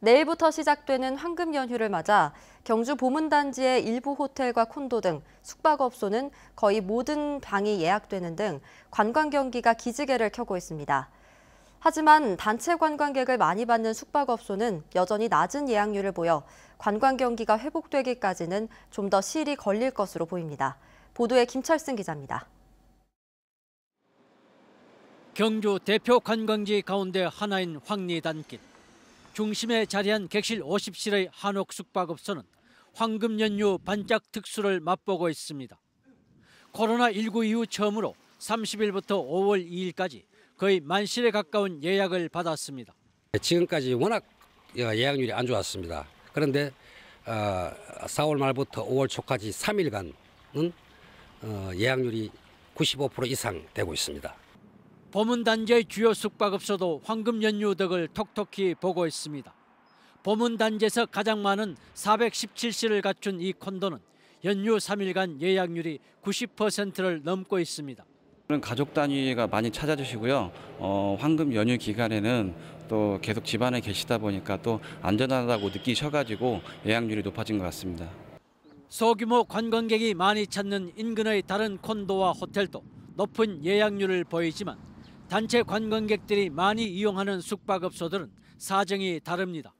내일부터 시작되는 황금 연휴를 맞아 경주 보문단지의 일부 호텔과 콘도 등 숙박업소는 거의 모든 방이 예약되는 등 관광 경기가 기지개를 켜고 있습니다. 하지만 단체 관광객을 많이 받는 숙박업소는 여전히 낮은 예약률을 보여 관광 경기가 회복되기까지는 좀 더시일이 걸릴 것으로 보입니다. 보도에 김철승 기자입니다. 경주 대표 관광지 가운데 하나인 황리단길. 중심에 자리한 객실 50실의 한옥 숙박업소는 황금 연휴 반짝 특수를 맛보고 있습니다. 코로나19 이후 처음으로 30일부터 5월 2일까지 거의 만실에 가까운 예약을 받았습니다. 지금까지 워낙 어, 예약률이 안 좋았습니다. 그런데 4월 어, 말부터 5월 초까지 3일간은 어, 예약률이 95% 이상 되고 있습니다. 보문단지의 주요 숙박업소도 황금 연휴 덕을 톡톡히 보고 있습니다. 보문단지에서 가장 많은 417실을 갖춘 이 콘도는 연휴 3일간 예약률이 90%를 넘고 있습니다. 가족 단위가 많이 찾아주시고요. 어, 황금 연휴 기간에는 또 계속 집안에 계시다 보니까 또 안전하다고 느끼셔가지고 예약률이 높아진 것 같습니다. 소규모 관광객이 많이 찾는 인근의 다른 콘도와 호텔도 높은 예약률을 보이지만 단체 관광객들이 많이 이용하는 숙박업소들은 사정이 다릅니다.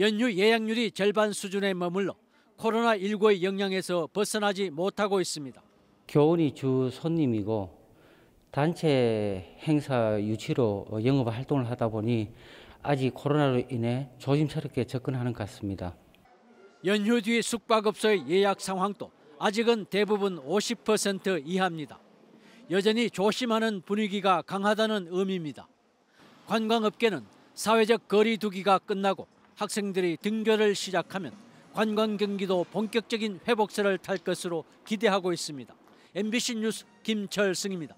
연휴 예약률이 절반 수준에 머물러 코로나19의 영향에서 벗어나지 못하고 있습니다. 교원이 주 손님이고 단체 행사 유치로 영업 활동을 하다 보니 아직 코로나로 인해 조심스럽게 접근하는 것 같습니다. 연휴 뒤 숙박업소의 예약 상황도 아직은 대부분 50% 이하입니다. 여전히 조심하는 분위기가 강하다는 의미입니다. 관광업계는 사회적 거리두기가 끝나고 학생들이 등교를 시작하면 관광 경기도 본격적인 회복세를 탈 것으로 기대하고 있습니다. MBC 뉴스 김철승입니다.